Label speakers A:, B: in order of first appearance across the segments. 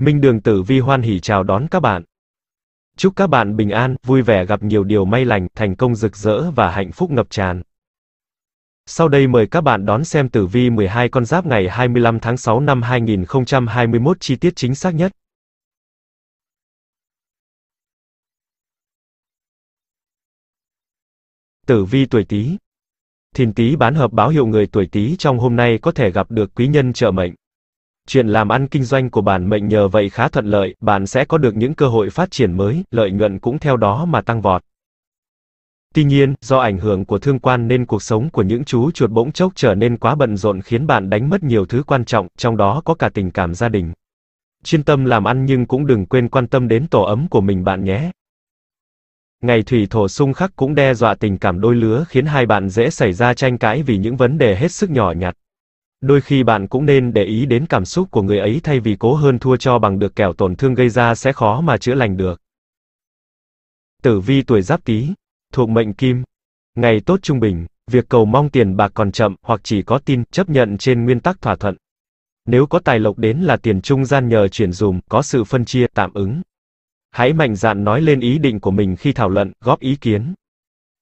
A: Minh Đường Tử Vi hoan hỉ chào đón các bạn. Chúc các bạn bình an, vui vẻ gặp nhiều điều may lành, thành công rực rỡ và hạnh phúc ngập tràn. Sau đây mời các bạn đón xem tử vi 12 con giáp ngày 25 tháng 6 năm 2021 chi tiết chính xác nhất. Tử vi tuổi Tý. Thìn Tý bán hợp báo hiệu người tuổi Tý trong hôm nay có thể gặp được quý nhân trợ mệnh. Chuyện làm ăn kinh doanh của bản mệnh nhờ vậy khá thuận lợi, bạn sẽ có được những cơ hội phát triển mới, lợi nhuận cũng theo đó mà tăng vọt. Tuy nhiên, do ảnh hưởng của thương quan nên cuộc sống của những chú chuột bỗng chốc trở nên quá bận rộn khiến bạn đánh mất nhiều thứ quan trọng, trong đó có cả tình cảm gia đình. Chuyên tâm làm ăn nhưng cũng đừng quên quan tâm đến tổ ấm của mình bạn nhé. Ngày thủy thổ xung khắc cũng đe dọa tình cảm đôi lứa khiến hai bạn dễ xảy ra tranh cãi vì những vấn đề hết sức nhỏ nhặt. Đôi khi bạn cũng nên để ý đến cảm xúc của người ấy thay vì cố hơn thua cho bằng được kẻo tổn thương gây ra sẽ khó mà chữa lành được. Tử vi tuổi giáp tý, thuộc mệnh kim. Ngày tốt trung bình, việc cầu mong tiền bạc còn chậm hoặc chỉ có tin, chấp nhận trên nguyên tắc thỏa thuận. Nếu có tài lộc đến là tiền trung gian nhờ chuyển dùm, có sự phân chia, tạm ứng. Hãy mạnh dạn nói lên ý định của mình khi thảo luận, góp ý kiến.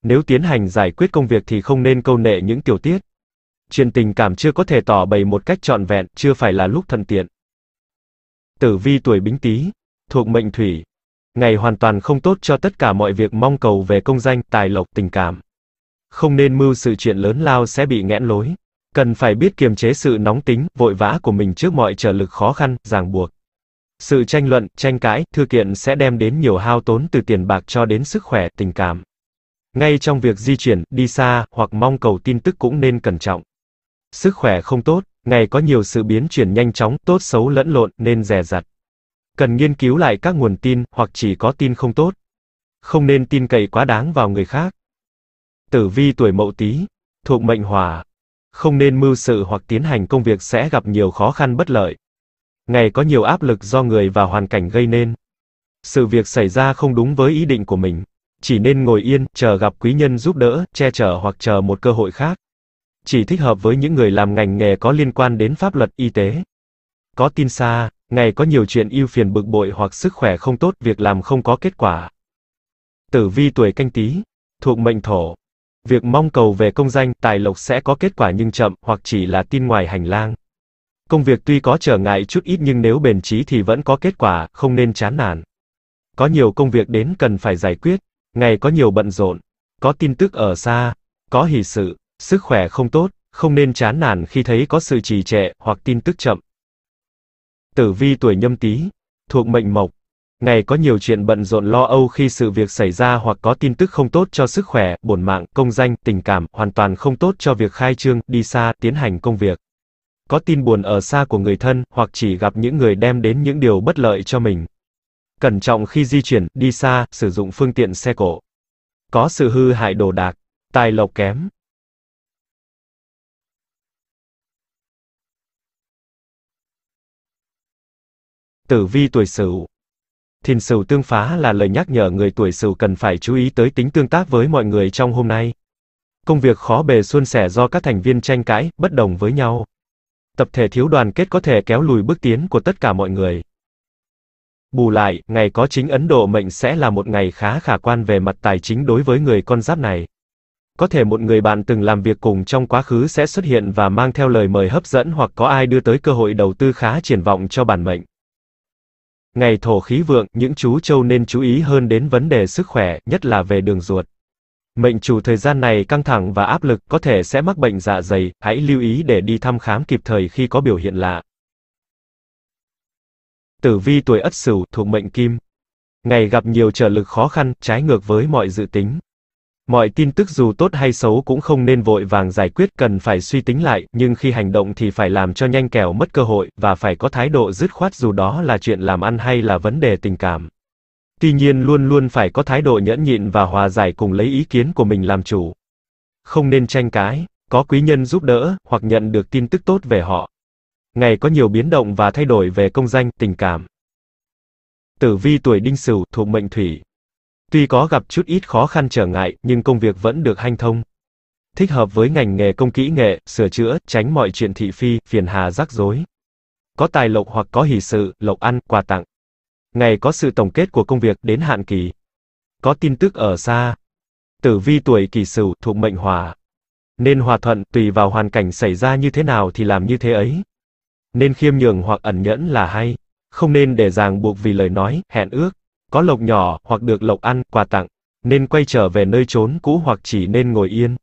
A: Nếu tiến hành giải quyết công việc thì không nên câu nệ những tiểu tiết chuyện tình cảm chưa có thể tỏ bày một cách trọn vẹn, chưa phải là lúc thuận tiện. Tử vi tuổi bính tý, thuộc mệnh thủy. Ngày hoàn toàn không tốt cho tất cả mọi việc mong cầu về công danh, tài lộc, tình cảm. Không nên mưu sự chuyện lớn lao sẽ bị nghẽn lối. Cần phải biết kiềm chế sự nóng tính, vội vã của mình trước mọi trở lực khó khăn, ràng buộc. Sự tranh luận, tranh cãi, thư kiện sẽ đem đến nhiều hao tốn từ tiền bạc cho đến sức khỏe, tình cảm. Ngay trong việc di chuyển, đi xa, hoặc mong cầu tin tức cũng nên cẩn trọng sức khỏe không tốt, ngày có nhiều sự biến chuyển nhanh chóng, tốt xấu lẫn lộn nên dè dặt. Cần nghiên cứu lại các nguồn tin, hoặc chỉ có tin không tốt. Không nên tin cậy quá đáng vào người khác. Tử vi tuổi mậu Tý thuộc mệnh hỏa. Không nên mưu sự hoặc tiến hành công việc sẽ gặp nhiều khó khăn bất lợi. Ngày có nhiều áp lực do người và hoàn cảnh gây nên. Sự việc xảy ra không đúng với ý định của mình. Chỉ nên ngồi yên, chờ gặp quý nhân giúp đỡ, che chở hoặc chờ một cơ hội khác chỉ thích hợp với những người làm ngành nghề có liên quan đến pháp luật y tế. Có tin xa, ngày có nhiều chuyện yêu phiền bực bội hoặc sức khỏe không tốt, việc làm không có kết quả. Tử vi tuổi canh tí, thuộc mệnh thổ. Việc mong cầu về công danh, tài lộc sẽ có kết quả nhưng chậm, hoặc chỉ là tin ngoài hành lang. Công việc tuy có trở ngại chút ít nhưng nếu bền chí thì vẫn có kết quả, không nên chán nản. Có nhiều công việc đến cần phải giải quyết, ngày có nhiều bận rộn, có tin tức ở xa, có hỷ sự, Sức khỏe không tốt, không nên chán nản khi thấy có sự trì trệ hoặc tin tức chậm. Tử vi tuổi nhâm tý, thuộc mệnh mộc. Ngày có nhiều chuyện bận rộn lo âu khi sự việc xảy ra hoặc có tin tức không tốt cho sức khỏe, bổn mạng, công danh, tình cảm, hoàn toàn không tốt cho việc khai trương, đi xa, tiến hành công việc. Có tin buồn ở xa của người thân, hoặc chỉ gặp những người đem đến những điều bất lợi cho mình. Cẩn trọng khi di chuyển, đi xa, sử dụng phương tiện xe cộ. Có sự hư hại đồ đạc, tài lộc kém, Tử vi tuổi Sửu. Thìn Sửu tương phá là lời nhắc nhở người tuổi Sửu cần phải chú ý tới tính tương tác với mọi người trong hôm nay. Công việc khó bề suôn sẻ do các thành viên tranh cãi, bất đồng với nhau. Tập thể thiếu đoàn kết có thể kéo lùi bước tiến của tất cả mọi người. Bù lại, ngày có chính Ấn Độ mệnh sẽ là một ngày khá khả quan về mặt tài chính đối với người con giáp này. Có thể một người bạn từng làm việc cùng trong quá khứ sẽ xuất hiện và mang theo lời mời hấp dẫn hoặc có ai đưa tới cơ hội đầu tư khá triển vọng cho bản mệnh. Ngày thổ khí vượng, những chú trâu nên chú ý hơn đến vấn đề sức khỏe, nhất là về đường ruột. Mệnh chủ thời gian này căng thẳng và áp lực có thể sẽ mắc bệnh dạ dày, hãy lưu ý để đi thăm khám kịp thời khi có biểu hiện lạ. Tử vi tuổi Ất Sửu thuộc mệnh Kim. Ngày gặp nhiều trở lực khó khăn, trái ngược với mọi dự tính. Mọi tin tức dù tốt hay xấu cũng không nên vội vàng giải quyết, cần phải suy tính lại, nhưng khi hành động thì phải làm cho nhanh kẻo mất cơ hội, và phải có thái độ dứt khoát dù đó là chuyện làm ăn hay là vấn đề tình cảm. Tuy nhiên luôn luôn phải có thái độ nhẫn nhịn và hòa giải cùng lấy ý kiến của mình làm chủ. Không nên tranh cãi, có quý nhân giúp đỡ, hoặc nhận được tin tức tốt về họ. Ngày có nhiều biến động và thay đổi về công danh, tình cảm. Tử vi tuổi đinh sửu, thuộc mệnh thủy, Tuy có gặp chút ít khó khăn trở ngại, nhưng công việc vẫn được hanh thông. Thích hợp với ngành nghề công kỹ nghệ, sửa chữa, tránh mọi chuyện thị phi, phiền hà rắc rối. Có tài lộc hoặc có hỷ sự, lộc ăn, quà tặng. Ngày có sự tổng kết của công việc đến hạn kỳ. Có tin tức ở xa. Tử vi tuổi kỷ sửu thuộc mệnh hỏa Nên hòa thuận, tùy vào hoàn cảnh xảy ra như thế nào thì làm như thế ấy. Nên khiêm nhường hoặc ẩn nhẫn là hay. Không nên để ràng buộc vì lời nói, hẹn ước có lộc nhỏ hoặc được lộc ăn, quà tặng, nên quay trở về nơi trốn cũ hoặc chỉ nên ngồi yên.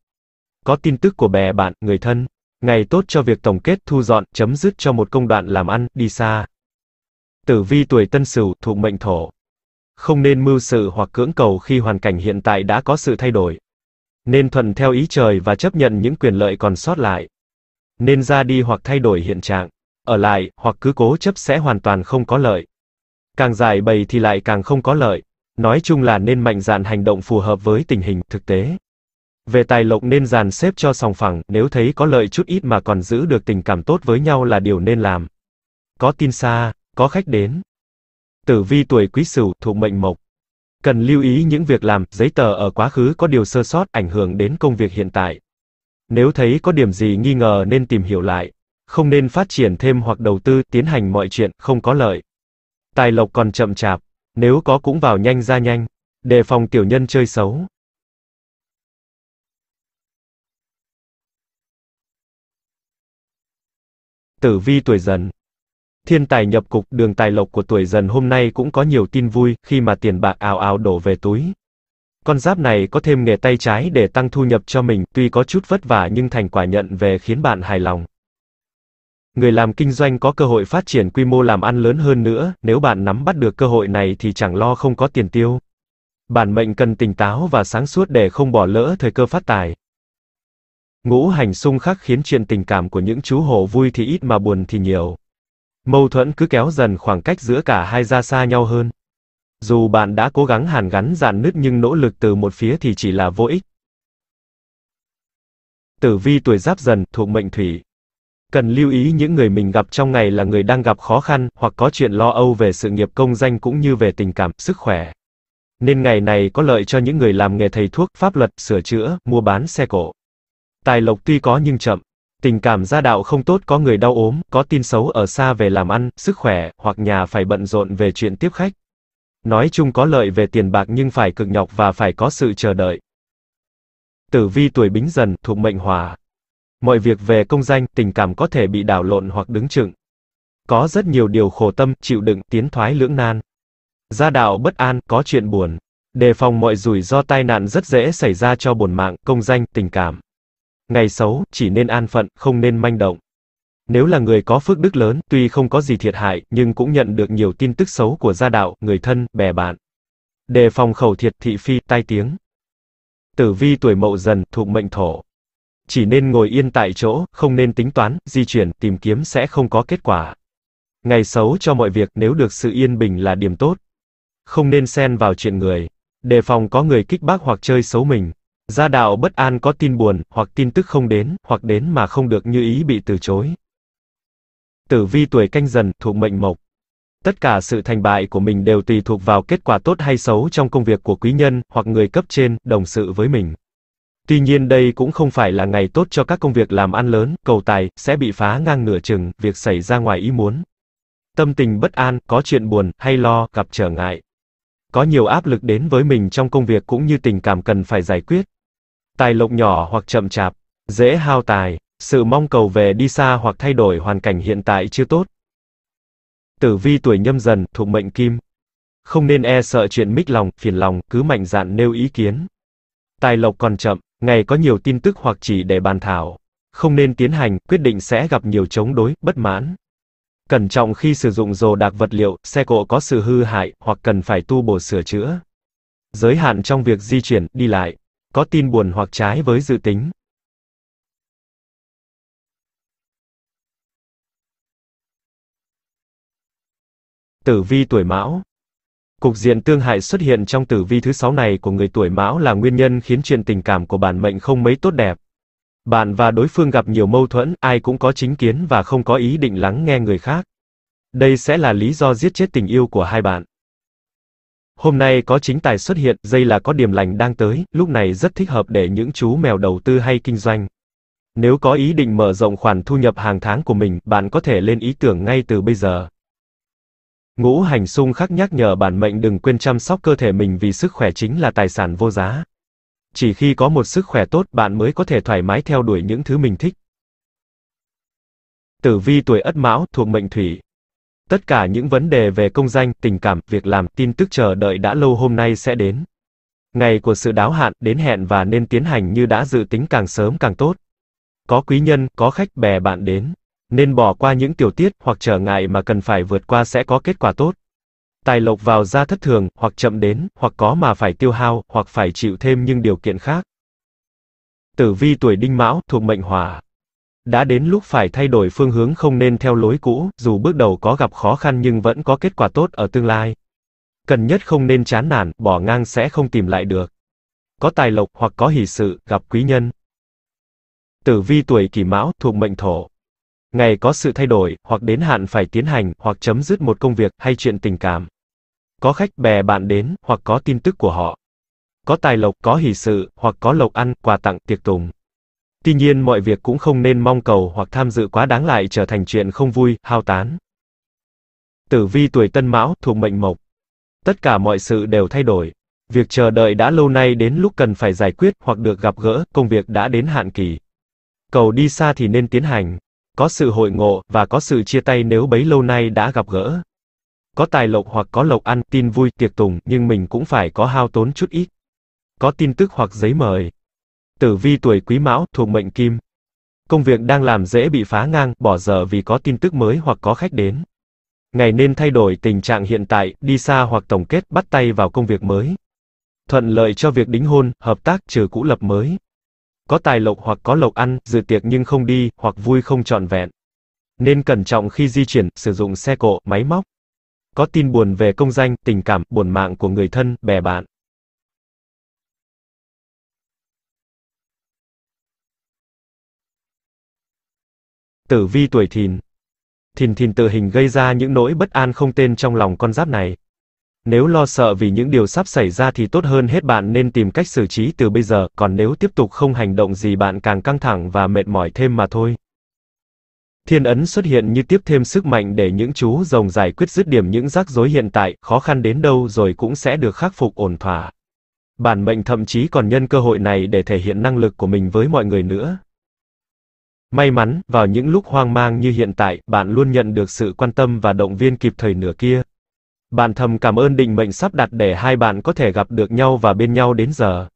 A: Có tin tức của bè bạn, người thân, ngày tốt cho việc tổng kết thu dọn, chấm dứt cho một công đoạn làm ăn, đi xa. Tử vi tuổi tân sửu thuộc mệnh thổ. Không nên mưu sự hoặc cưỡng cầu khi hoàn cảnh hiện tại đã có sự thay đổi. Nên thuận theo ý trời và chấp nhận những quyền lợi còn sót lại. Nên ra đi hoặc thay đổi hiện trạng. Ở lại, hoặc cứ cố chấp sẽ hoàn toàn không có lợi. Càng dài bày thì lại càng không có lợi. Nói chung là nên mạnh dạn hành động phù hợp với tình hình thực tế. Về tài lộc nên dàn xếp cho sòng phẳng, nếu thấy có lợi chút ít mà còn giữ được tình cảm tốt với nhau là điều nên làm. Có tin xa, có khách đến. Tử vi tuổi quý sửu thuộc mệnh mộc. Cần lưu ý những việc làm, giấy tờ ở quá khứ có điều sơ sót ảnh hưởng đến công việc hiện tại. Nếu thấy có điểm gì nghi ngờ nên tìm hiểu lại. Không nên phát triển thêm hoặc đầu tư, tiến hành mọi chuyện, không có lợi. Tài lộc còn chậm chạp, nếu có cũng vào nhanh ra nhanh, đề phòng tiểu nhân chơi xấu. Tử vi tuổi dần Thiên tài nhập cục đường tài lộc của tuổi dần hôm nay cũng có nhiều tin vui khi mà tiền bạc ào ào đổ về túi. Con giáp này có thêm nghề tay trái để tăng thu nhập cho mình, tuy có chút vất vả nhưng thành quả nhận về khiến bạn hài lòng người làm kinh doanh có cơ hội phát triển quy mô làm ăn lớn hơn nữa, nếu bạn nắm bắt được cơ hội này thì chẳng lo không có tiền tiêu. Bản mệnh cần tỉnh táo và sáng suốt để không bỏ lỡ thời cơ phát tài. Ngũ hành xung khắc khiến chuyện tình cảm của những chú hổ vui thì ít mà buồn thì nhiều. Mâu thuẫn cứ kéo dần khoảng cách giữa cả hai ra xa nhau hơn. Dù bạn đã cố gắng hàn gắn dạn nứt nhưng nỗ lực từ một phía thì chỉ là vô ích. Tử vi tuổi giáp dần thuộc mệnh thủy, Cần lưu ý những người mình gặp trong ngày là người đang gặp khó khăn, hoặc có chuyện lo âu về sự nghiệp công danh cũng như về tình cảm, sức khỏe. Nên ngày này có lợi cho những người làm nghề thầy thuốc, pháp luật, sửa chữa, mua bán xe cổ. Tài lộc tuy có nhưng chậm. Tình cảm gia đạo không tốt có người đau ốm, có tin xấu ở xa về làm ăn, sức khỏe, hoặc nhà phải bận rộn về chuyện tiếp khách. Nói chung có lợi về tiền bạc nhưng phải cực nhọc và phải có sự chờ đợi. Tử vi tuổi bính dần, thuộc mệnh hỏa, Mọi việc về công danh, tình cảm có thể bị đảo lộn hoặc đứng chừng. Có rất nhiều điều khổ tâm, chịu đựng, tiến thoái lưỡng nan. Gia đạo bất an, có chuyện buồn. Đề phòng mọi rủi ro tai nạn rất dễ xảy ra cho bổn mạng, công danh, tình cảm. Ngày xấu, chỉ nên an phận, không nên manh động. Nếu là người có phước đức lớn, tuy không có gì thiệt hại, nhưng cũng nhận được nhiều tin tức xấu của gia đạo, người thân, bè bạn. Đề phòng khẩu thiệt thị phi, tai tiếng. Tử vi tuổi mậu dần, thuộc mệnh thổ chỉ nên ngồi yên tại chỗ, không nên tính toán, di chuyển, tìm kiếm sẽ không có kết quả. Ngày xấu cho mọi việc nếu được sự yên bình là điểm tốt. Không nên xen vào chuyện người, đề phòng có người kích bác hoặc chơi xấu mình. Gia đạo bất an có tin buồn, hoặc tin tức không đến, hoặc đến mà không được như ý bị từ chối. Tử vi tuổi canh dần, thuộc mệnh mộc. Tất cả sự thành bại của mình đều tùy thuộc vào kết quả tốt hay xấu trong công việc của quý nhân, hoặc người cấp trên, đồng sự với mình. Tuy nhiên đây cũng không phải là ngày tốt cho các công việc làm ăn lớn, cầu tài, sẽ bị phá ngang nửa chừng, việc xảy ra ngoài ý muốn. Tâm tình bất an, có chuyện buồn, hay lo, gặp trở ngại. Có nhiều áp lực đến với mình trong công việc cũng như tình cảm cần phải giải quyết. Tài lộc nhỏ hoặc chậm chạp, dễ hao tài, sự mong cầu về đi xa hoặc thay đổi hoàn cảnh hiện tại chưa tốt. Tử vi tuổi nhâm dần, thuộc mệnh kim. Không nên e sợ chuyện mít lòng, phiền lòng, cứ mạnh dạn nêu ý kiến. Tài lộc còn chậm, Ngày có nhiều tin tức hoặc chỉ để bàn thảo. Không nên tiến hành, quyết định sẽ gặp nhiều chống đối, bất mãn. Cẩn trọng khi sử dụng đồ đạc vật liệu, xe cộ có sự hư hại, hoặc cần phải tu bổ sửa chữa. Giới hạn trong việc di chuyển, đi lại. Có tin buồn hoặc trái với dự tính. Tử vi tuổi Mão Cục diện tương hại xuất hiện trong tử vi thứ sáu này của người tuổi Mão là nguyên nhân khiến chuyện tình cảm của bản mệnh không mấy tốt đẹp. Bạn và đối phương gặp nhiều mâu thuẫn, ai cũng có chính kiến và không có ý định lắng nghe người khác. Đây sẽ là lý do giết chết tình yêu của hai bạn. Hôm nay có chính tài xuất hiện, dây là có điểm lành đang tới, lúc này rất thích hợp để những chú mèo đầu tư hay kinh doanh. Nếu có ý định mở rộng khoản thu nhập hàng tháng của mình, bạn có thể lên ý tưởng ngay từ bây giờ. Ngũ hành xung khắc nhắc nhở bản mệnh đừng quên chăm sóc cơ thể mình vì sức khỏe chính là tài sản vô giá. Chỉ khi có một sức khỏe tốt bạn mới có thể thoải mái theo đuổi những thứ mình thích. Tử vi tuổi Ất Mão thuộc mệnh Thủy. Tất cả những vấn đề về công danh, tình cảm, việc làm, tin tức chờ đợi đã lâu hôm nay sẽ đến. Ngày của sự đáo hạn đến hẹn và nên tiến hành như đã dự tính càng sớm càng tốt. Có quý nhân, có khách bè bạn đến nên bỏ qua những tiểu tiết hoặc trở ngại mà cần phải vượt qua sẽ có kết quả tốt. Tài lộc vào ra thất thường, hoặc chậm đến, hoặc có mà phải tiêu hao, hoặc phải chịu thêm những điều kiện khác. Tử vi tuổi đinh mão, thuộc mệnh hỏa. Đã đến lúc phải thay đổi phương hướng không nên theo lối cũ, dù bước đầu có gặp khó khăn nhưng vẫn có kết quả tốt ở tương lai. Cần nhất không nên chán nản, bỏ ngang sẽ không tìm lại được. Có tài lộc hoặc có hỷ sự, gặp quý nhân. Tử vi tuổi kỷ mão, thuộc mệnh thổ ngày có sự thay đổi, hoặc đến hạn phải tiến hành, hoặc chấm dứt một công việc, hay chuyện tình cảm. Có khách bè bạn đến, hoặc có tin tức của họ. Có tài lộc, có hỷ sự, hoặc có lộc ăn, quà tặng, tiệc tùng. Tuy nhiên mọi việc cũng không nên mong cầu hoặc tham dự quá đáng lại trở thành chuyện không vui, hao tán. Tử vi tuổi tân mão, thuộc mệnh mộc. Tất cả mọi sự đều thay đổi. Việc chờ đợi đã lâu nay đến lúc cần phải giải quyết hoặc được gặp gỡ, công việc đã đến hạn kỳ. Cầu đi xa thì nên tiến hành, có sự hội ngộ và có sự chia tay nếu bấy lâu nay đã gặp gỡ. Có tài lộc hoặc có lộc ăn, tin vui, tiệc tùng, nhưng mình cũng phải có hao tốn chút ít. Có tin tức hoặc giấy mời. Tử vi tuổi quý mão, thuộc mệnh kim. Công việc đang làm dễ bị phá ngang, bỏ dở vì có tin tức mới hoặc có khách đến. Ngày nên thay đổi tình trạng hiện tại, đi xa hoặc tổng kết bắt tay vào công việc mới. Thuận lợi cho việc đính hôn, hợp tác trừ cũ lập mới. Có tài lộc hoặc có lộc ăn, dự tiệc nhưng không đi, hoặc vui không trọn vẹn. Nên cẩn trọng khi di chuyển, sử dụng xe cộ, máy móc. Có tin buồn về công danh, tình cảm, buồn mạng của người thân, bè bạn. Tử vi tuổi thìn Thìn thìn tự hình gây ra những nỗi bất an không tên trong lòng con giáp này. Nếu lo sợ vì những điều sắp xảy ra thì tốt hơn hết bạn nên tìm cách xử trí từ bây giờ, còn nếu tiếp tục không hành động gì bạn càng căng thẳng và mệt mỏi thêm mà thôi. Thiên ấn xuất hiện như tiếp thêm sức mạnh để những chú rồng giải quyết dứt điểm những rắc rối hiện tại, khó khăn đến đâu rồi cũng sẽ được khắc phục ổn thỏa. Bản mệnh thậm chí còn nhân cơ hội này để thể hiện năng lực của mình với mọi người nữa. May mắn, vào những lúc hoang mang như hiện tại, bạn luôn nhận được sự quan tâm và động viên kịp thời nửa kia. Bạn thầm cảm ơn định mệnh sắp đặt để hai bạn có thể gặp được nhau và bên nhau đến giờ.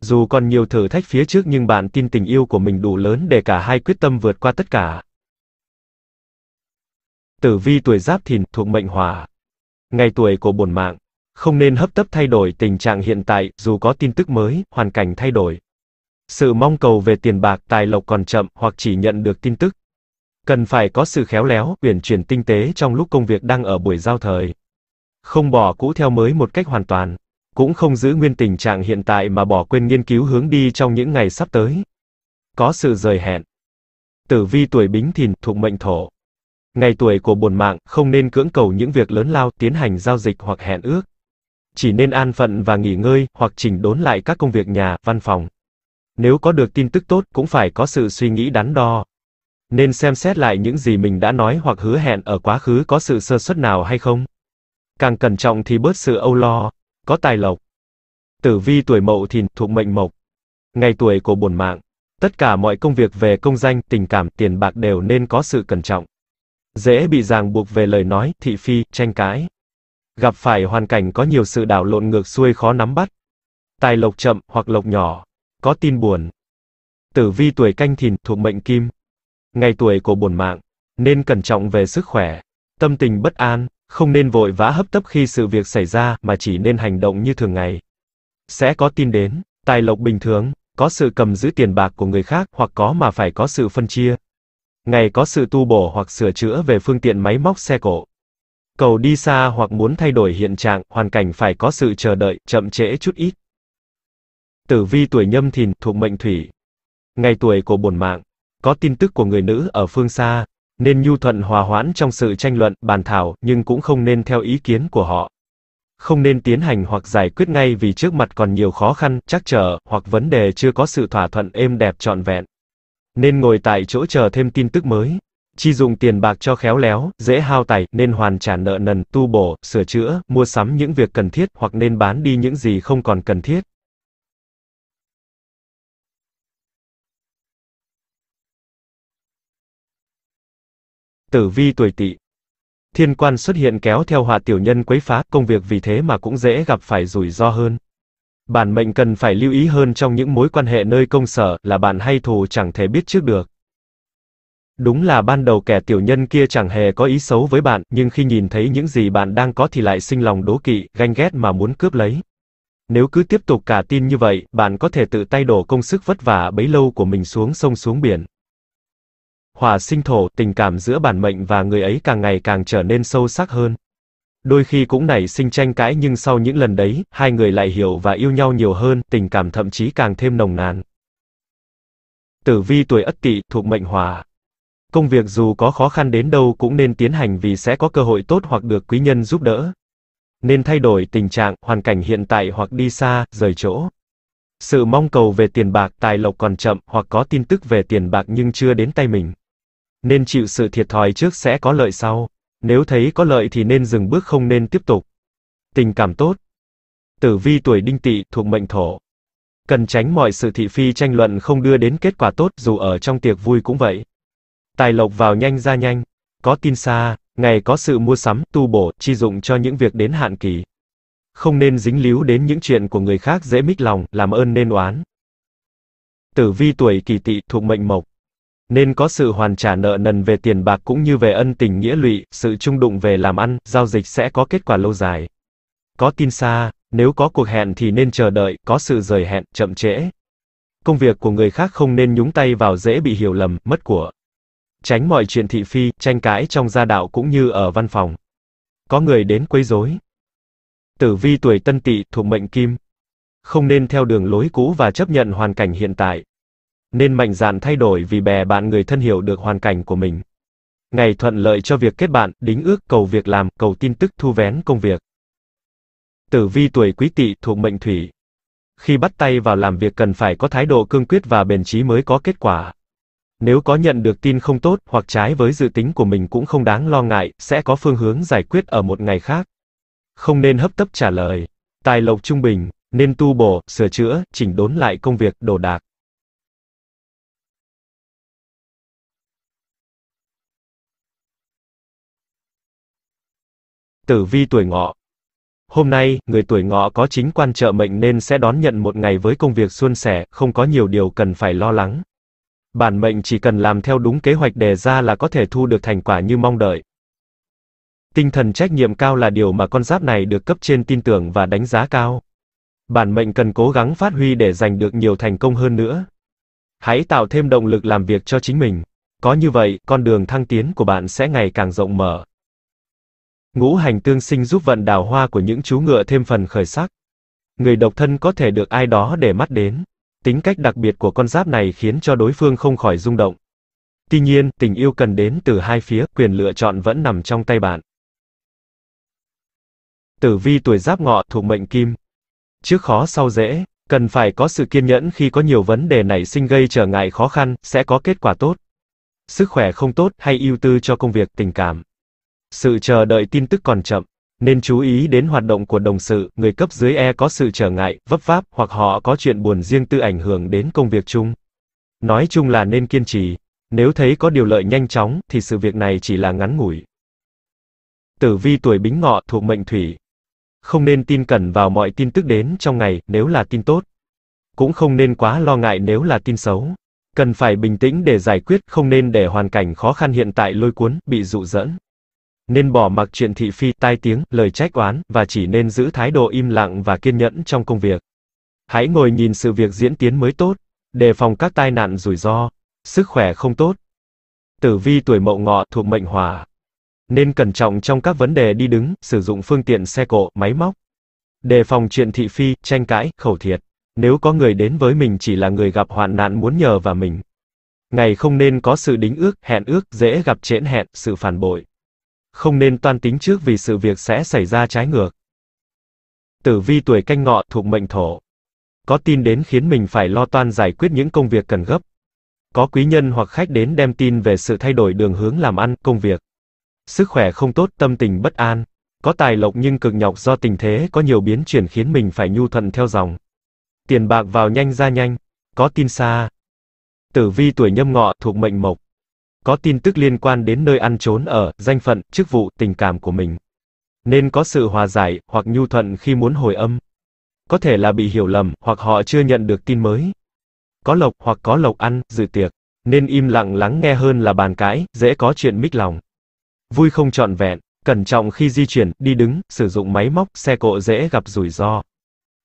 A: Dù còn nhiều thử thách phía trước nhưng bạn tin tình yêu của mình đủ lớn để cả hai quyết tâm vượt qua tất cả. Tử vi tuổi giáp thìn thuộc mệnh hỏa. Ngày tuổi của bổn mạng. Không nên hấp tấp thay đổi tình trạng hiện tại, dù có tin tức mới, hoàn cảnh thay đổi. Sự mong cầu về tiền bạc, tài lộc còn chậm hoặc chỉ nhận được tin tức. Cần phải có sự khéo léo, uyển chuyển tinh tế trong lúc công việc đang ở buổi giao thời không bỏ cũ theo mới một cách hoàn toàn, cũng không giữ nguyên tình trạng hiện tại mà bỏ quên nghiên cứu hướng đi trong những ngày sắp tới. Có sự rời hẹn. Tử vi tuổi Bính Thìn thuộc mệnh Thổ. Ngày tuổi của bổn mạng không nên cưỡng cầu những việc lớn lao tiến hành giao dịch hoặc hẹn ước. Chỉ nên an phận và nghỉ ngơi hoặc chỉnh đốn lại các công việc nhà, văn phòng. Nếu có được tin tức tốt cũng phải có sự suy nghĩ đắn đo, nên xem xét lại những gì mình đã nói hoặc hứa hẹn ở quá khứ có sự sơ suất nào hay không. Càng cẩn trọng thì bớt sự âu lo, có tài lộc. Tử vi tuổi mậu thìn thuộc mệnh mộc. Ngày tuổi của bổn mạng. Tất cả mọi công việc về công danh, tình cảm, tiền bạc đều nên có sự cẩn trọng. Dễ bị ràng buộc về lời nói, thị phi, tranh cãi. Gặp phải hoàn cảnh có nhiều sự đảo lộn ngược xuôi khó nắm bắt. Tài lộc chậm hoặc lộc nhỏ. Có tin buồn. Tử vi tuổi canh thìn thuộc mệnh kim. Ngày tuổi của bổn mạng. Nên cẩn trọng về sức khỏe. Tâm tình bất an, không nên vội vã hấp tấp khi sự việc xảy ra mà chỉ nên hành động như thường ngày. Sẽ có tin đến, tài lộc bình thường, có sự cầm giữ tiền bạc của người khác hoặc có mà phải có sự phân chia. Ngày có sự tu bổ hoặc sửa chữa về phương tiện máy móc xe cộ. Cầu đi xa hoặc muốn thay đổi hiện trạng, hoàn cảnh phải có sự chờ đợi, chậm trễ chút ít. Tử vi tuổi nhâm thìn thuộc mệnh thủy. Ngày tuổi của bổn mạng. Có tin tức của người nữ ở phương xa, nên nhu thuận hòa hoãn trong sự tranh luận, bàn thảo, nhưng cũng không nên theo ý kiến của họ. Không nên tiến hành hoặc giải quyết ngay vì trước mặt còn nhiều khó khăn, chắc trở, hoặc vấn đề chưa có sự thỏa thuận êm đẹp trọn vẹn. Nên ngồi tại chỗ chờ thêm tin tức mới. Chi dùng tiền bạc cho khéo léo, dễ hao tài, nên hoàn trả nợ nần, tu bổ, sửa chữa, mua sắm những việc cần thiết, hoặc nên bán đi những gì không còn cần thiết. tử vi tuổi tỵ. Thiên quan xuất hiện kéo theo họa tiểu nhân quấy phá, công việc vì thế mà cũng dễ gặp phải rủi ro hơn. Bản mệnh cần phải lưu ý hơn trong những mối quan hệ nơi công sở, là bạn hay thù chẳng thể biết trước được. Đúng là ban đầu kẻ tiểu nhân kia chẳng hề có ý xấu với bạn, nhưng khi nhìn thấy những gì bạn đang có thì lại sinh lòng đố kỵ, ganh ghét mà muốn cướp lấy. Nếu cứ tiếp tục cả tin như vậy, bạn có thể tự tay đổ công sức vất vả bấy lâu của mình xuống sông xuống biển hỏa sinh thổ, tình cảm giữa bản mệnh và người ấy càng ngày càng trở nên sâu sắc hơn. Đôi khi cũng nảy sinh tranh cãi nhưng sau những lần đấy, hai người lại hiểu và yêu nhau nhiều hơn, tình cảm thậm chí càng thêm nồng nàn. Tử vi tuổi Ất Tỵ thuộc mệnh Hỏa. Công việc dù có khó khăn đến đâu cũng nên tiến hành vì sẽ có cơ hội tốt hoặc được quý nhân giúp đỡ. Nên thay đổi tình trạng, hoàn cảnh hiện tại hoặc đi xa, rời chỗ. Sự mong cầu về tiền bạc, tài lộc còn chậm, hoặc có tin tức về tiền bạc nhưng chưa đến tay mình nên chịu sự thiệt thòi trước sẽ có lợi sau. Nếu thấy có lợi thì nên dừng bước không nên tiếp tục. Tình cảm tốt. Tử vi tuổi đinh tỵ thuộc mệnh thổ. Cần tránh mọi sự thị phi tranh luận không đưa đến kết quả tốt dù ở trong tiệc vui cũng vậy. Tài lộc vào nhanh ra nhanh. Có tin xa, ngày có sự mua sắm, tu bổ, chi dụng cho những việc đến hạn kỳ. Không nên dính líu đến những chuyện của người khác dễ mít lòng, làm ơn nên oán. Tử vi tuổi kỳ tỵ thuộc mệnh mộc nên có sự hoàn trả nợ nần về tiền bạc cũng như về ân tình nghĩa lụy, sự trung đụng về làm ăn, giao dịch sẽ có kết quả lâu dài. Có tin xa, nếu có cuộc hẹn thì nên chờ đợi, có sự rời hẹn, chậm trễ. Công việc của người khác không nên nhúng tay vào dễ bị hiểu lầm, mất của. Tránh mọi chuyện thị phi, tranh cãi trong gia đạo cũng như ở văn phòng. Có người đến quấy rối. Tử vi tuổi tân tỵ thuộc mệnh kim. Không nên theo đường lối cũ và chấp nhận hoàn cảnh hiện tại, nên mạnh dạn thay đổi vì bè bạn người thân hiểu được hoàn cảnh của mình. Ngày thuận lợi cho việc kết bạn, đính ước, cầu việc làm, cầu tin tức, thu vén công việc. Tử vi tuổi quý tỵ thuộc mệnh thủy. Khi bắt tay vào làm việc cần phải có thái độ cương quyết và bền chí mới có kết quả. Nếu có nhận được tin không tốt hoặc trái với dự tính của mình cũng không đáng lo ngại, sẽ có phương hướng giải quyết ở một ngày khác. Không nên hấp tấp trả lời. Tài lộc trung bình, nên tu bổ, sửa chữa, chỉnh đốn lại công việc, đồ đạc. Tử vi tuổi ngọ Hôm nay, người tuổi ngọ có chính quan trợ mệnh nên sẽ đón nhận một ngày với công việc suôn sẻ, không có nhiều điều cần phải lo lắng. Bản mệnh chỉ cần làm theo đúng kế hoạch đề ra là có thể thu được thành quả như mong đợi. Tinh thần trách nhiệm cao là điều mà con giáp này được cấp trên tin tưởng và đánh giá cao. Bản mệnh cần cố gắng phát huy để giành được nhiều thành công hơn nữa. Hãy tạo thêm động lực làm việc cho chính mình. Có như vậy, con đường thăng tiến của bạn sẽ ngày càng rộng mở. Ngũ hành tương sinh giúp vận đào hoa của những chú ngựa thêm phần khởi sắc. Người độc thân có thể được ai đó để mắt đến. Tính cách đặc biệt của con giáp này khiến cho đối phương không khỏi rung động. Tuy nhiên, tình yêu cần đến từ hai phía, quyền lựa chọn vẫn nằm trong tay bạn. Tử vi tuổi giáp ngọ thuộc mệnh kim. Trước khó sau dễ, cần phải có sự kiên nhẫn khi có nhiều vấn đề nảy sinh gây trở ngại khó khăn, sẽ có kết quả tốt. Sức khỏe không tốt hay ưu tư cho công việc, tình cảm. Sự chờ đợi tin tức còn chậm, nên chú ý đến hoạt động của đồng sự, người cấp dưới e có sự trở ngại, vấp váp hoặc họ có chuyện buồn riêng tư ảnh hưởng đến công việc chung. Nói chung là nên kiên trì, nếu thấy có điều lợi nhanh chóng thì sự việc này chỉ là ngắn ngủi. Tử vi tuổi Bính Ngọ thuộc mệnh Thủy. Không nên tin cẩn vào mọi tin tức đến trong ngày nếu là tin tốt. Cũng không nên quá lo ngại nếu là tin xấu. Cần phải bình tĩnh để giải quyết, không nên để hoàn cảnh khó khăn hiện tại lôi cuốn, bị dụ dẫn nên bỏ mặc chuyện thị phi tai tiếng, lời trách oán, và chỉ nên giữ thái độ im lặng và kiên nhẫn trong công việc. Hãy ngồi nhìn sự việc diễn tiến mới tốt, đề phòng các tai nạn rủi ro, sức khỏe không tốt. Tử vi tuổi mậu ngọ thuộc mệnh hỏa, nên cẩn trọng trong các vấn đề đi đứng, sử dụng phương tiện xe cộ, máy móc. Đề phòng chuyện thị phi, tranh cãi, khẩu thiệt. Nếu có người đến với mình chỉ là người gặp hoạn nạn muốn nhờ vào mình. Ngày không nên có sự đính ước, hẹn ước, dễ gặp trễn hẹn, sự phản bội không nên toan tính trước vì sự việc sẽ xảy ra trái ngược. Tử vi tuổi canh ngọ thuộc mệnh thổ. Có tin đến khiến mình phải lo toan giải quyết những công việc cần gấp. Có quý nhân hoặc khách đến đem tin về sự thay đổi đường hướng làm ăn, công việc. Sức khỏe không tốt, tâm tình bất an. Có tài lộc nhưng cực nhọc do tình thế có nhiều biến chuyển khiến mình phải nhu thuận theo dòng. Tiền bạc vào nhanh ra nhanh. Có tin xa. Tử vi tuổi nhâm ngọ thuộc mệnh mộc có tin tức liên quan đến nơi ăn trốn ở, danh phận, chức vụ, tình cảm của mình. Nên có sự hòa giải, hoặc nhu thuận khi muốn hồi âm. Có thể là bị hiểu lầm, hoặc họ chưa nhận được tin mới. Có lộc, hoặc có lộc ăn, dự tiệc. Nên im lặng lắng nghe hơn là bàn cãi, dễ có chuyện mít lòng. Vui không trọn vẹn, cẩn trọng khi di chuyển, đi đứng, sử dụng máy móc, xe cộ dễ gặp rủi ro.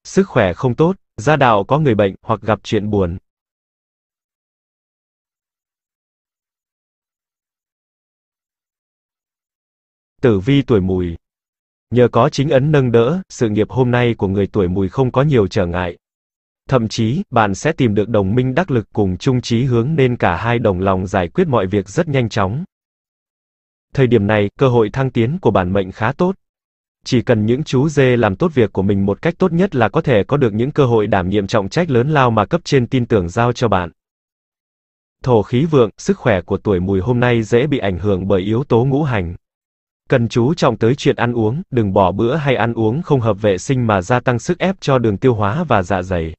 A: Sức khỏe không tốt, gia đạo có người bệnh, hoặc gặp chuyện buồn. Tử vi tuổi mùi. Nhờ có chính ấn nâng đỡ, sự nghiệp hôm nay của người tuổi mùi không có nhiều trở ngại. Thậm chí, bạn sẽ tìm được đồng minh đắc lực cùng chung chí hướng nên cả hai đồng lòng giải quyết mọi việc rất nhanh chóng. Thời điểm này, cơ hội thăng tiến của bản mệnh khá tốt. Chỉ cần những chú dê làm tốt việc của mình một cách tốt nhất là có thể có được những cơ hội đảm nhiệm trọng trách lớn lao mà cấp trên tin tưởng giao cho bạn. Thổ khí vượng, sức khỏe của tuổi mùi hôm nay dễ bị ảnh hưởng bởi yếu tố ngũ hành. Cần chú trọng tới chuyện ăn uống, đừng bỏ bữa hay ăn uống không hợp vệ sinh mà gia tăng sức ép cho đường tiêu hóa và dạ dày.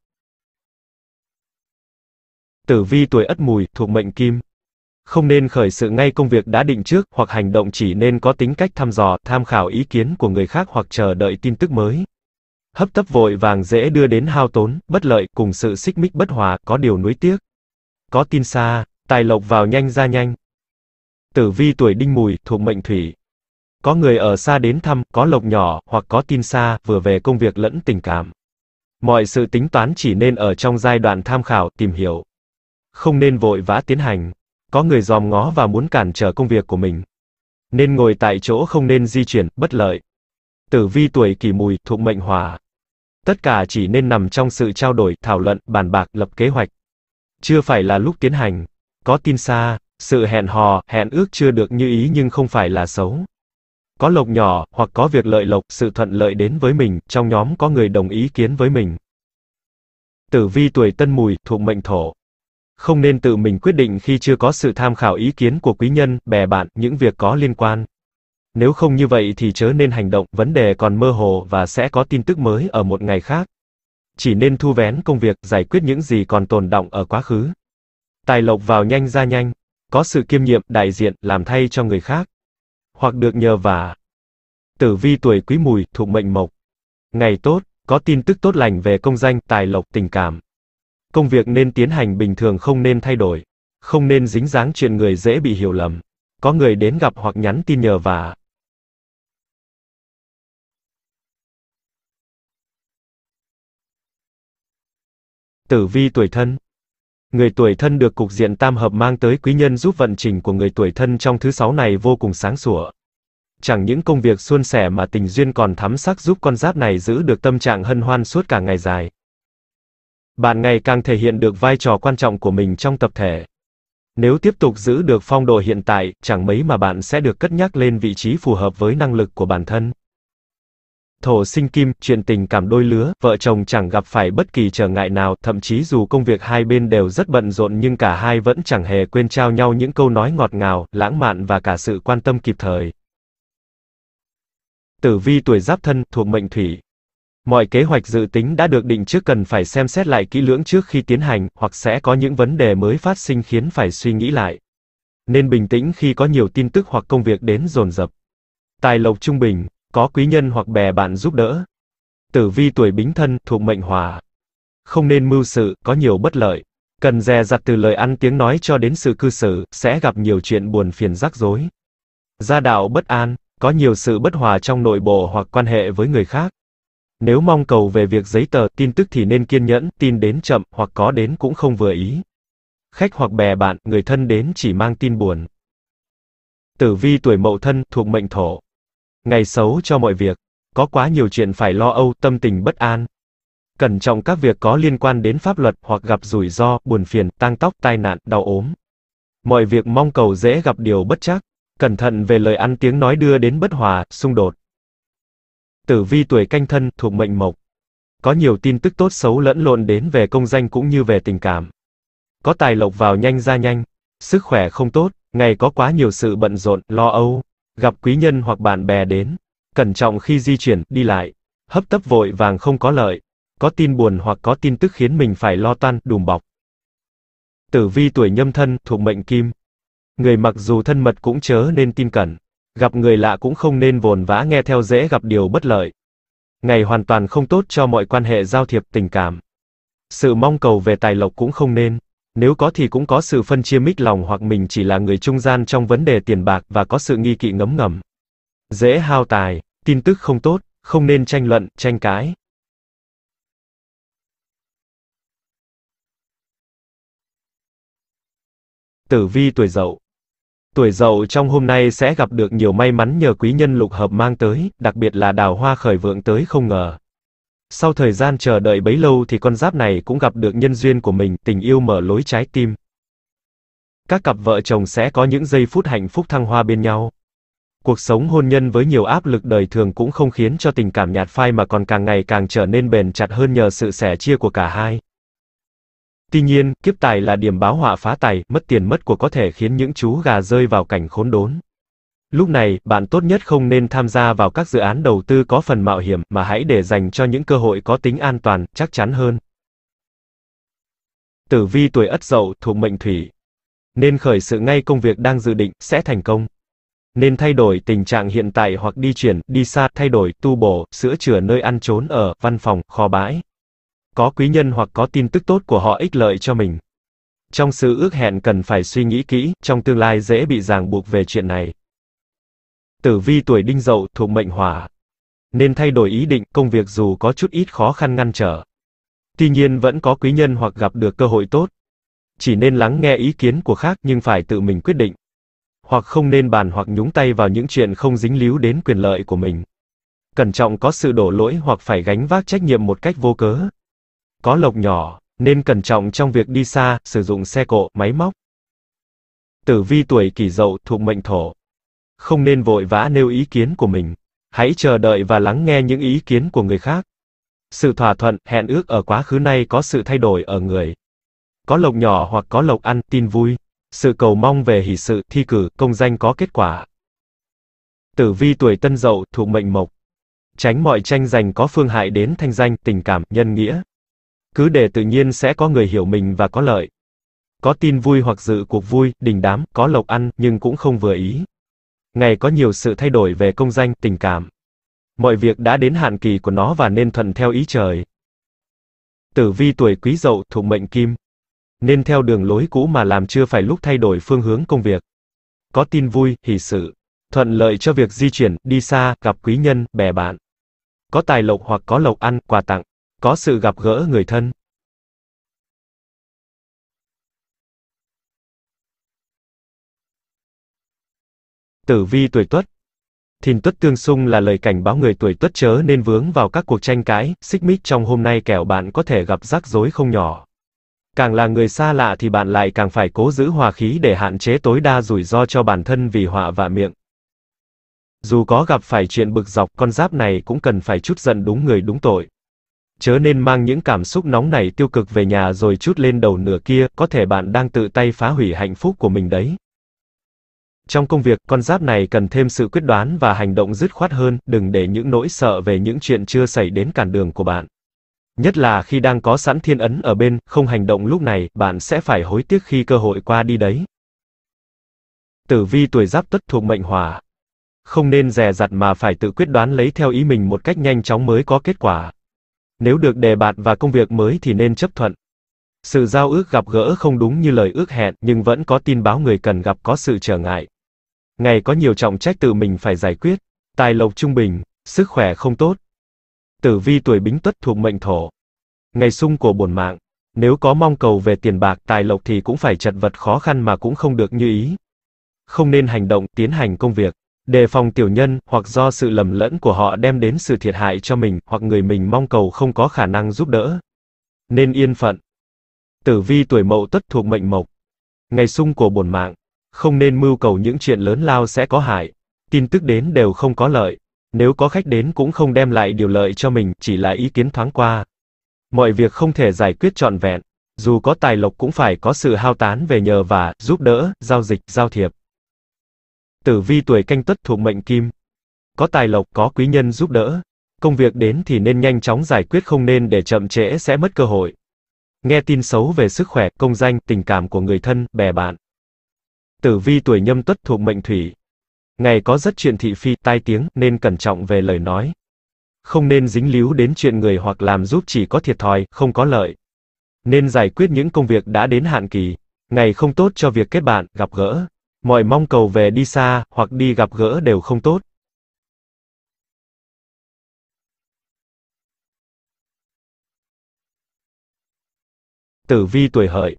A: Tử vi tuổi Ất Mùi, thuộc mệnh Kim. Không nên khởi sự ngay công việc đã định trước, hoặc hành động chỉ nên có tính cách thăm dò, tham khảo ý kiến của người khác hoặc chờ đợi tin tức mới. Hấp tấp vội vàng dễ đưa đến hao tốn, bất lợi, cùng sự xích mích bất hòa, có điều nuối tiếc. Có tin xa, tài lộc vào nhanh ra nhanh. Tử vi tuổi Đinh Mùi, thuộc mệnh Thủy. Có người ở xa đến thăm, có lộc nhỏ, hoặc có tin xa, vừa về công việc lẫn tình cảm. Mọi sự tính toán chỉ nên ở trong giai đoạn tham khảo, tìm hiểu. Không nên vội vã tiến hành. Có người dòm ngó và muốn cản trở công việc của mình. Nên ngồi tại chỗ không nên di chuyển, bất lợi. Tử vi tuổi kỷ mùi, thuộc mệnh hỏa. Tất cả chỉ nên nằm trong sự trao đổi, thảo luận, bàn bạc, lập kế hoạch. Chưa phải là lúc tiến hành. Có tin xa, sự hẹn hò, hẹn ước chưa được như ý nhưng không phải là xấu có lộc nhỏ, hoặc có việc lợi lộc, sự thuận lợi đến với mình, trong nhóm có người đồng ý kiến với mình. Tử vi tuổi tân mùi, thuộc mệnh thổ. Không nên tự mình quyết định khi chưa có sự tham khảo ý kiến của quý nhân, bè bạn, những việc có liên quan. Nếu không như vậy thì chớ nên hành động, vấn đề còn mơ hồ và sẽ có tin tức mới ở một ngày khác. Chỉ nên thu vén công việc, giải quyết những gì còn tồn động ở quá khứ. Tài lộc vào nhanh ra nhanh, có sự kiêm nhiệm, đại diện, làm thay cho người khác hoặc được nhờ vả. Tử vi tuổi quý mùi, thuộc mệnh mộc. Ngày tốt, có tin tức tốt lành về công danh, tài lộc, tình cảm. Công việc nên tiến hành bình thường không nên thay đổi. Không nên dính dáng chuyện người dễ bị hiểu lầm. Có người đến gặp hoặc nhắn tin nhờ vả. Tử vi tuổi thân, Người tuổi thân được cục diện tam hợp mang tới quý nhân giúp vận trình của người tuổi thân trong thứ sáu này vô cùng sáng sủa. Chẳng những công việc suôn sẻ mà tình duyên còn thắm sắc giúp con giáp này giữ được tâm trạng hân hoan suốt cả ngày dài. Bạn ngày càng thể hiện được vai trò quan trọng của mình trong tập thể. Nếu tiếp tục giữ được phong độ hiện tại, chẳng mấy mà bạn sẽ được cất nhắc lên vị trí phù hợp với năng lực của bản thân thổ sinh kim, chuyện tình cảm đôi lứa, vợ chồng chẳng gặp phải bất kỳ trở ngại nào, thậm chí dù công việc hai bên đều rất bận rộn nhưng cả hai vẫn chẳng hề quên trao nhau những câu nói ngọt ngào, lãng mạn và cả sự quan tâm kịp thời. Tử vi tuổi giáp thân, thuộc mệnh thủy. Mọi kế hoạch dự tính đã được định trước cần phải xem xét lại kỹ lưỡng trước khi tiến hành, hoặc sẽ có những vấn đề mới phát sinh khiến phải suy nghĩ lại. Nên bình tĩnh khi có nhiều tin tức hoặc công việc đến dồn dập. Tài lộc trung bình, có quý nhân hoặc bè bạn giúp đỡ. Tử vi tuổi bính thân thuộc mệnh hỏa, Không nên mưu sự, có nhiều bất lợi. Cần dè dặt từ lời ăn tiếng nói cho đến sự cư xử, sẽ gặp nhiều chuyện buồn phiền rắc rối. Gia đạo bất an, có nhiều sự bất hòa trong nội bộ hoặc quan hệ với người khác. Nếu mong cầu về việc giấy tờ, tin tức thì nên kiên nhẫn, tin đến chậm, hoặc có đến cũng không vừa ý. Khách hoặc bè bạn, người thân đến chỉ mang tin buồn. Tử vi tuổi mậu thân, thuộc mệnh thổ. Ngày xấu cho mọi việc. Có quá nhiều chuyện phải lo âu, tâm tình bất an. Cẩn trọng các việc có liên quan đến pháp luật hoặc gặp rủi ro, buồn phiền, tang tóc, tai nạn, đau ốm. Mọi việc mong cầu dễ gặp điều bất chắc. Cẩn thận về lời ăn tiếng nói đưa đến bất hòa, xung đột. Tử vi tuổi canh thân thuộc mệnh mộc. Có nhiều tin tức tốt xấu lẫn lộn đến về công danh cũng như về tình cảm. Có tài lộc vào nhanh ra nhanh, sức khỏe không tốt, ngày có quá nhiều sự bận rộn, lo âu, gặp quý nhân hoặc bạn bè đến. Cẩn trọng khi di chuyển, đi lại. Hấp tấp vội vàng không có lợi. Có tin buồn hoặc có tin tức khiến mình phải lo toan, đùm bọc. Tử vi tuổi nhâm thân, thuộc mệnh kim. Người mặc dù thân mật cũng chớ nên tin cẩn. Gặp người lạ cũng không nên vồn vã nghe theo dễ gặp điều bất lợi. Ngày hoàn toàn không tốt cho mọi quan hệ giao thiệp tình cảm. Sự mong cầu về tài lộc cũng không nên. Nếu có thì cũng có sự phân chia mít lòng hoặc mình chỉ là người trung gian trong vấn đề tiền bạc và có sự nghi kỵ ngấm ngầm. Dễ hao tài, tin tức không tốt, không nên tranh luận, tranh cãi. Tử vi tuổi dậu Tuổi dậu trong hôm nay sẽ gặp được nhiều may mắn nhờ quý nhân lục hợp mang tới, đặc biệt là đào hoa khởi vượng tới không ngờ. Sau thời gian chờ đợi bấy lâu thì con giáp này cũng gặp được nhân duyên của mình, tình yêu mở lối trái tim. Các cặp vợ chồng sẽ có những giây phút hạnh phúc thăng hoa bên nhau. Cuộc sống hôn nhân với nhiều áp lực đời thường cũng không khiến cho tình cảm nhạt phai mà còn càng ngày càng trở nên bền chặt hơn nhờ sự sẻ chia của cả hai. Tuy nhiên, kiếp tài là điểm báo họa phá tài, mất tiền mất của có thể khiến những chú gà rơi vào cảnh khốn đốn. Lúc này, bạn tốt nhất không nên tham gia vào các dự án đầu tư có phần mạo hiểm, mà hãy để dành cho những cơ hội có tính an toàn, chắc chắn hơn. Tử vi tuổi Ất Dậu thuộc mệnh Thủy. Nên khởi sự ngay công việc đang dự định sẽ thành công. Nên thay đổi tình trạng hiện tại hoặc đi chuyển, đi xa, thay đổi tu bổ, sửa chữa nơi ăn trốn ở, văn phòng, kho bãi. Có quý nhân hoặc có tin tức tốt của họ ích lợi cho mình. Trong sự ước hẹn cần phải suy nghĩ kỹ, trong tương lai dễ bị ràng buộc về chuyện này. Tử vi tuổi đinh dậu thuộc mệnh hỏa. Nên thay đổi ý định, công việc dù có chút ít khó khăn ngăn trở. Tuy nhiên vẫn có quý nhân hoặc gặp được cơ hội tốt. Chỉ nên lắng nghe ý kiến của khác nhưng phải tự mình quyết định. Hoặc không nên bàn hoặc nhúng tay vào những chuyện không dính líu đến quyền lợi của mình. Cẩn trọng có sự đổ lỗi hoặc phải gánh vác trách nhiệm một cách vô cớ. Có lộc nhỏ, nên cẩn trọng trong việc đi xa, sử dụng xe cộ, máy móc. Tử vi tuổi kỷ dậu thuộc mệnh thổ không nên vội vã nêu ý kiến của mình. Hãy chờ đợi và lắng nghe những ý kiến của người khác. Sự thỏa thuận, hẹn ước ở quá khứ nay có sự thay đổi ở người. Có lộc nhỏ hoặc có lộc ăn, tin vui. Sự cầu mong về hỷ sự, thi cử, công danh có kết quả. Tử vi tuổi tân dậu, thuộc mệnh mộc. Tránh mọi tranh giành có phương hại đến thanh danh, tình cảm, nhân nghĩa. Cứ để tự nhiên sẽ có người hiểu mình và có lợi. Có tin vui hoặc dự cuộc vui, đình đám, có lộc ăn, nhưng cũng không vừa ý ngày có nhiều sự thay đổi về công danh, tình cảm. Mọi việc đã đến hạn kỳ của nó và nên thuận theo ý trời. Tử vi tuổi quý dậu thuộc mệnh kim. Nên theo đường lối cũ mà làm chưa phải lúc thay đổi phương hướng công việc. Có tin vui, hỷ sự. Thuận lợi cho việc di chuyển, đi xa, gặp quý nhân, bè bạn. Có tài lộc hoặc có lộc ăn, quà tặng. Có sự gặp gỡ người thân. Tử vi tuổi tuất Thìn tuất tương xung là lời cảnh báo người tuổi tuất chớ nên vướng vào các cuộc tranh cãi, xích mích trong hôm nay kẻo bạn có thể gặp rắc rối không nhỏ. Càng là người xa lạ thì bạn lại càng phải cố giữ hòa khí để hạn chế tối đa rủi ro cho bản thân vì họa vạ miệng. Dù có gặp phải chuyện bực dọc, con giáp này cũng cần phải chút giận đúng người đúng tội. Chớ nên mang những cảm xúc nóng này tiêu cực về nhà rồi chút lên đầu nửa kia, có thể bạn đang tự tay phá hủy hạnh phúc của mình đấy. Trong công việc, con giáp này cần thêm sự quyết đoán và hành động dứt khoát hơn, đừng để những nỗi sợ về những chuyện chưa xảy đến cản đường của bạn. Nhất là khi đang có sẵn thiên ấn ở bên, không hành động lúc này, bạn sẽ phải hối tiếc khi cơ hội qua đi đấy. Tử vi tuổi giáp tuất thuộc mệnh hỏa. Không nên dè dặt mà phải tự quyết đoán lấy theo ý mình một cách nhanh chóng mới có kết quả. Nếu được đề bạt và công việc mới thì nên chấp thuận. Sự giao ước gặp gỡ không đúng như lời ước hẹn, nhưng vẫn có tin báo người cần gặp có sự trở ngại ngày có nhiều trọng trách tự mình phải giải quyết, tài lộc trung bình, sức khỏe không tốt. Tử vi tuổi bính tuất thuộc mệnh thổ. Ngày sung của bổn mạng, nếu có mong cầu về tiền bạc tài lộc thì cũng phải chật vật khó khăn mà cũng không được như ý. Không nên hành động, tiến hành công việc, đề phòng tiểu nhân, hoặc do sự lầm lẫn của họ đem đến sự thiệt hại cho mình, hoặc người mình mong cầu không có khả năng giúp đỡ. Nên yên phận. Tử vi tuổi mậu tuất thuộc mệnh mộc. Ngày sung của bổn mạng, không nên mưu cầu những chuyện lớn lao sẽ có hại. Tin tức đến đều không có lợi, nếu có khách đến cũng không đem lại điều lợi cho mình, chỉ là ý kiến thoáng qua. Mọi việc không thể giải quyết trọn vẹn, dù có tài lộc cũng phải có sự hao tán về nhờ và giúp đỡ, giao dịch, giao thiệp. Tử vi tuổi canh tuất thuộc mệnh kim. Có tài lộc, có quý nhân giúp đỡ. Công việc đến thì nên nhanh chóng giải quyết không nên để chậm trễ sẽ mất cơ hội. Nghe tin xấu về sức khỏe, công danh, tình cảm của người thân, bè bạn. Tử vi tuổi nhâm tuất thuộc mệnh thủy. Ngày có rất chuyện thị phi, tai tiếng, nên cẩn trọng về lời nói. Không nên dính líu đến chuyện người hoặc làm giúp chỉ có thiệt thòi, không có lợi. Nên giải quyết những công việc đã đến hạn kỳ. Ngày không tốt cho việc kết bạn, gặp gỡ. Mọi mong cầu về đi xa, hoặc đi gặp gỡ đều không tốt.
B: Tử vi tuổi hợi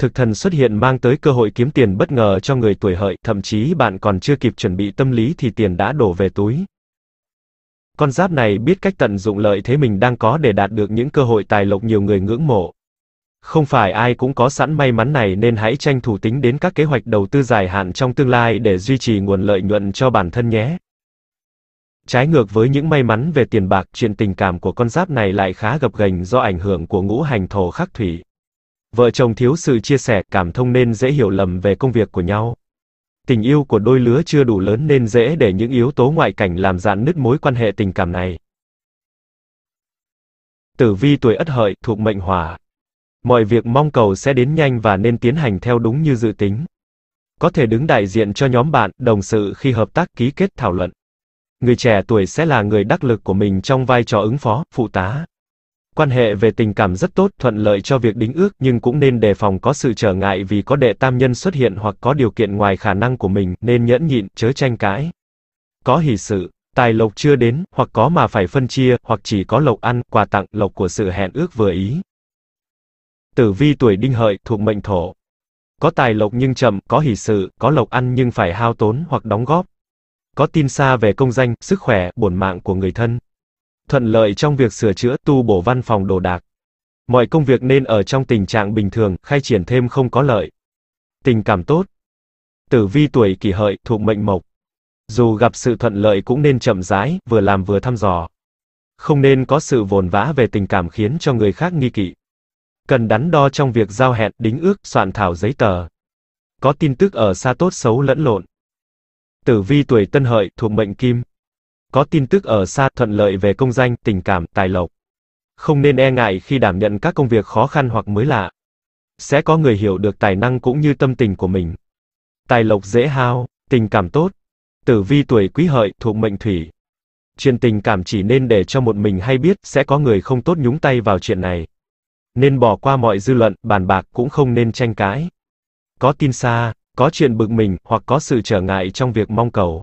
A: Thực thần xuất hiện mang tới cơ hội kiếm tiền bất ngờ cho người tuổi hợi, thậm chí bạn còn chưa kịp chuẩn bị tâm lý thì tiền đã đổ về túi. Con giáp này biết cách tận dụng lợi thế mình đang có để đạt được những cơ hội tài lộc nhiều người ngưỡng mộ. Không phải ai cũng có sẵn may mắn này nên hãy tranh thủ tính đến các kế hoạch đầu tư dài hạn trong tương lai để duy trì nguồn lợi nhuận cho bản thân nhé. Trái ngược với những may mắn về tiền bạc, chuyện tình cảm của con giáp này lại khá gập ghềnh do ảnh hưởng của ngũ hành thổ khắc thủy. Vợ chồng thiếu sự chia sẻ, cảm thông nên dễ hiểu lầm về công việc của nhau. Tình yêu của đôi lứa chưa đủ lớn nên dễ để những yếu tố ngoại cảnh làm dạn nứt mối quan hệ tình cảm này. Tử vi tuổi Ất Hợi thuộc mệnh Hỏa. Mọi việc mong cầu sẽ đến nhanh và nên tiến hành theo đúng như dự tính. Có thể đứng đại diện cho nhóm bạn, đồng sự khi hợp tác ký kết thảo luận. Người trẻ tuổi sẽ là người đắc lực của mình trong vai trò ứng phó, phụ tá. Quan hệ về tình cảm rất tốt, thuận lợi cho việc đính ước, nhưng cũng nên đề phòng có sự trở ngại vì có đệ tam nhân xuất hiện hoặc có điều kiện ngoài khả năng của mình, nên nhẫn nhịn, chớ tranh cãi. Có hỷ sự, tài lộc chưa đến, hoặc có mà phải phân chia, hoặc chỉ có lộc ăn, quà tặng, lộc của sự hẹn ước vừa ý. Tử vi tuổi đinh hợi, thuộc mệnh thổ. Có tài lộc nhưng chậm, có hỷ sự, có lộc ăn nhưng phải hao tốn hoặc đóng góp. Có tin xa về công danh, sức khỏe, bổn mạng của người thân thuận lợi trong việc sửa chữa tu bổ văn phòng đồ đạc. Mọi công việc nên ở trong tình trạng bình thường, khai triển thêm không có lợi. Tình cảm tốt. Tử vi tuổi kỷ hợi, thuộc mệnh mộc. Dù gặp sự thuận lợi cũng nên chậm rãi, vừa làm vừa thăm dò. Không nên có sự vồn vã về tình cảm khiến cho người khác nghi kỵ. Cần đắn đo trong việc giao hẹn, đính ước, soạn thảo giấy tờ. Có tin tức ở xa tốt xấu lẫn lộn. Tử vi tuổi tân hợi, thuộc mệnh kim, có tin tức ở xa, thuận lợi về công danh, tình cảm, tài lộc. Không nên e ngại khi đảm nhận các công việc khó khăn hoặc mới lạ. Sẽ có người hiểu được tài năng cũng như tâm tình của mình. Tài lộc dễ hao, tình cảm tốt. Tử vi tuổi quý hợi thuộc mệnh thủy. Chuyện tình cảm chỉ nên để cho một mình hay biết, sẽ có người không tốt nhúng tay vào chuyện này. Nên bỏ qua mọi dư luận, bàn bạc cũng không nên tranh cãi. Có tin xa, có chuyện bực mình, hoặc có sự trở ngại
B: trong việc mong cầu.